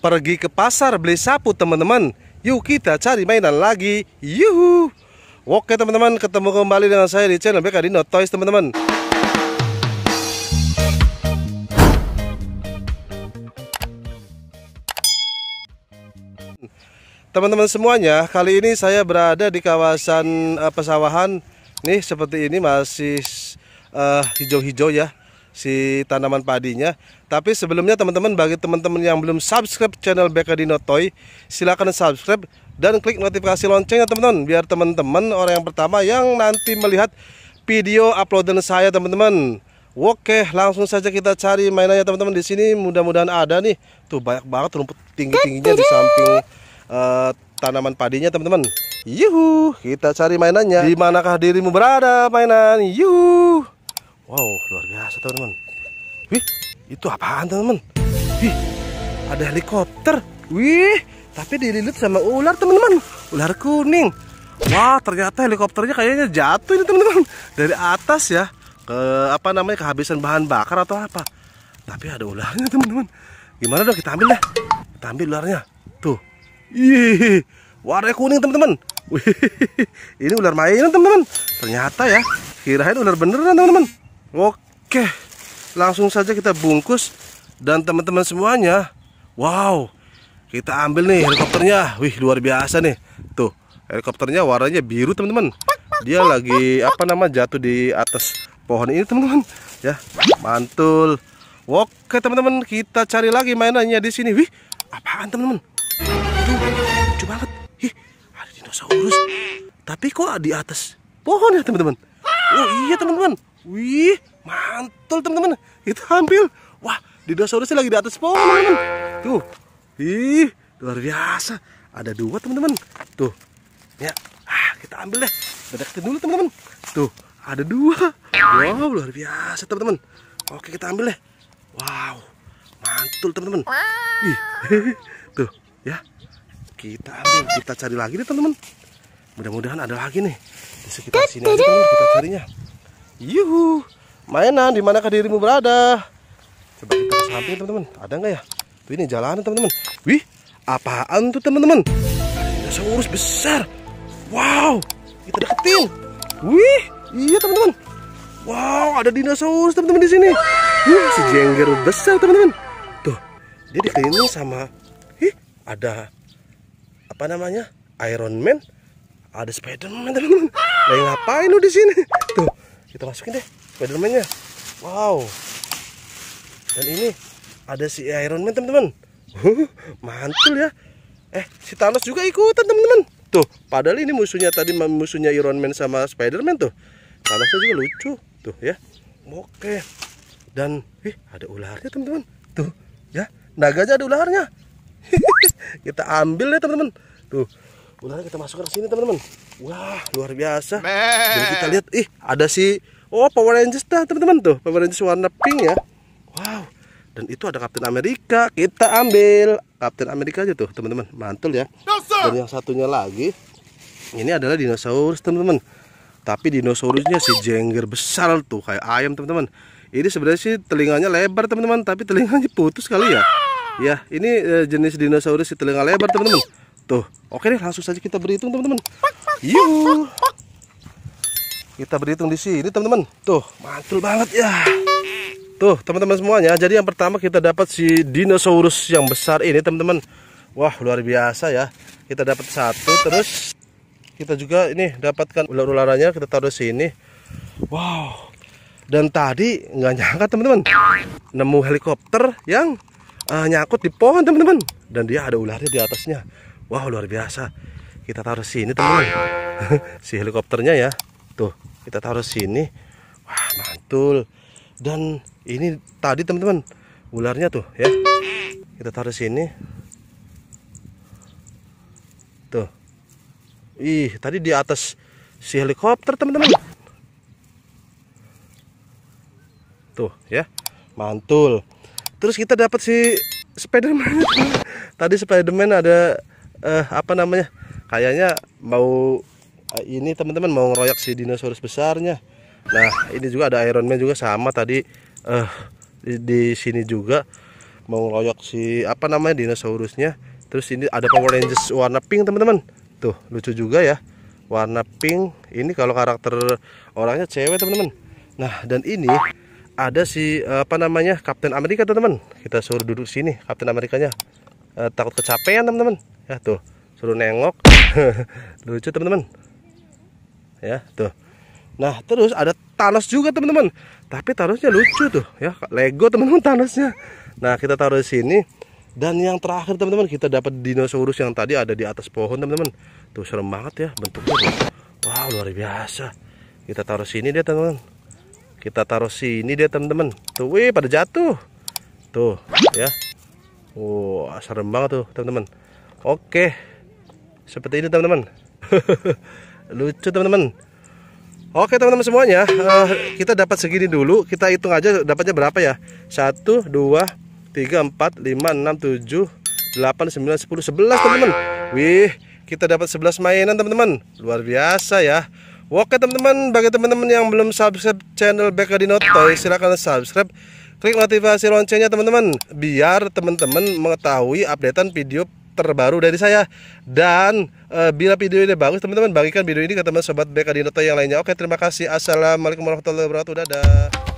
pergi ke pasar beli sapu teman-teman Yuk kita cari mainan lagi Yuhu Oke teman-teman ketemu kembali dengan saya di channel BK Dino Toys teman-teman Teman-teman semuanya kali ini saya berada di kawasan uh, pesawahan Nih seperti ini masih eh, hijau-hijau uh, hijau -hijau ya si tanaman padinya. Tapi sebelumnya teman-teman bagi teman-teman yang belum subscribe channel Beka Dino Toy, silahkan subscribe dan klik notifikasi loncengnya teman-teman biar teman-teman orang yang pertama yang nanti melihat video uploadan saya teman-teman. Oke, langsung saja kita cari mainannya teman-teman di sini. Mudah-mudahan ada nih. Tuh banyak banget rumput tinggi-tingginya di samping uh, tanaman padinya teman-teman. Yuhu, kita cari mainannya. Di manakah dirimu berada mainan? Yuhu luar biasa teman-teman wih itu apaan teman-teman wih ada helikopter wih tapi dililit sama ular teman-teman ular kuning wah ternyata helikopternya kayaknya jatuh ini teman-teman dari atas ya ke apa namanya kehabisan bahan bakar atau apa tapi ada ularnya teman-teman gimana dong kita ambil deh kita ambil ularnya tuh ih warna kuning teman-teman ini ular mainan teman-teman ternyata ya kirain ular beneran teman-teman Oke, langsung saja kita bungkus dan teman-teman semuanya. Wow, kita ambil nih helikopternya. Wih, luar biasa nih. Tuh, helikopternya warnanya biru, teman-teman. Dia lagi apa nama jatuh di atas pohon ini, teman-teman. Ya, mantul. Oke, teman-teman, kita cari lagi mainannya di sini. Wih, apaan, teman-teman? Tuh, lucu banget. Ih, ada dinosaurus. Tapi kok di atas pohon ya, teman-teman? Oh, iya, teman-teman. Wih, mantul teman-teman. itu hampir. Wah, di dinosaurusnya lagi di atas pohon, teman-teman. Tuh. Ih, luar biasa. Ada dua, teman-teman. Tuh. Ya. Ah, kita ambil deh. Bedak dulu, teman-teman. Tuh, ada dua. Wow, luar biasa, teman-teman. Oke, kita ambil deh. Wow. Mantul, teman-teman. Ih. Tuh, ya. Kita ambil, kita cari lagi deh, teman-teman. Mudah-mudahan ada lagi nih. Di sekitar sini aja, teman-teman, kita carinya. Yuhu, mainan di manakah dirimu berada? Coba kita ke samping teman-teman. Ada nggak ya? Tuh ini jalanan teman-teman. Wih, apaan tuh teman-teman? Dinosaurus besar. Wow, kita deketin. Wih, iya teman-teman. Wow, ada dinosaurus teman-teman di sini. Wih, sejengger besar teman-teman. Tuh, dia deketin sama. Ih, ada apa namanya? Iron Man ada Spiderman teman-teman. Lagi ngapain lu di sini? Tuh, kita masukin deh Spiderman-nya wow dan ini ada si Iron Man teman-teman mantul ya eh si Thanos juga ikutan teman-teman tuh padahal ini musuhnya tadi musuhnya Iron Man sama Spiderman tuh Thanosnya juga lucu tuh ya oke dan ih ada ularnya teman-teman tuh ya naganya ada ularnya kita ambil ya teman-teman tuh ularnya kita masukkan ke sini teman-teman wah luar biasa jadi kita lihat ih ada si oh Power Rangers dah teman-teman tuh Power Rangers warna pink ya wow dan itu ada Kapten Amerika kita ambil Kapten Amerika aja tuh teman-teman mantul ya dan yang satunya lagi ini adalah dinosaurus teman-teman tapi dinosaurusnya si jengger besar tuh kayak ayam teman-teman ini sebenarnya sih telinganya lebar teman-teman tapi telinganya putus kali ya ya ini eh, jenis dinosaurus si telinga lebar teman-teman Tuh, gitu. oke deh langsung saja kita berhitung teman-teman. Yuk. Kita berhitung di sini teman-teman. Tuh, mantul banget ya. Tuh, teman-teman semuanya. Jadi yang pertama kita dapat si dinosaurus yang besar ini teman-teman. Wah, luar biasa ya. Kita dapat satu terus kita juga ini dapatkan ular-ularannya kita taruh di sini. Wow. Dan tadi nggak nyangka teman-teman nemu helikopter yang uh, nyangkut di pohon teman-teman dan dia ada ularnya di atasnya. Wah wow, luar biasa. Kita taruh sini teman. si helikopternya ya. Tuh kita taruh sini. Wah mantul. Dan ini tadi teman-teman ularnya tuh ya. Kita taruh sini. Tuh. Ih tadi di atas si helikopter teman-teman. Tuh ya. Mantul. Terus kita dapat si Spiderman. Tadi Spiderman ada eh, apa namanya kayaknya mau eh, ini teman-teman mau ngeroyok si dinosaurus besarnya nah ini juga ada Iron Man juga sama tadi eh, di, di sini juga mau ngeroyok si apa namanya dinosaurusnya terus ini ada Power Rangers warna pink teman-teman tuh lucu juga ya warna pink ini kalau karakter orangnya cewek teman-teman nah dan ini ada si eh, apa namanya Kapten Amerika teman-teman kita suruh duduk sini Kapten Amerikanya eh, takut kecapean teman-teman ya tuh suruh nengok lucu teman-teman ya tuh nah terus ada Thanos juga teman-teman tapi Thanosnya lucu tuh ya Lego teman-teman Thanosnya nah kita taruh di sini dan yang terakhir teman-teman kita dapat dinosaurus yang tadi ada di atas pohon teman-teman tuh serem banget ya bentuknya tuh. wow luar biasa kita taruh sini dia teman-teman kita taruh sini dia teman-teman tuh wih pada jatuh tuh ya wow, serem banget tuh teman-teman Oke seperti ini teman-teman lucu teman-teman Oke teman-teman semuanya uh, kita dapat segini dulu kita hitung aja dapatnya berapa ya 1 2 3 4 5 6 7 8 9 10 11 teman-teman Wih kita dapat 11 mainan teman-teman luar biasa ya Oke teman-teman bagi teman-teman yang belum subscribe channel Beka Toy. silahkan subscribe klik notifikasi loncengnya teman-teman biar teman-teman mengetahui updatean video terbaru dari saya dan e, bila video ini bagus teman-teman bagikan video ini ke teman sobat BK Dinoto yang lainnya oke terima kasih assalamualaikum warahmatullahi wabarakatuh dadah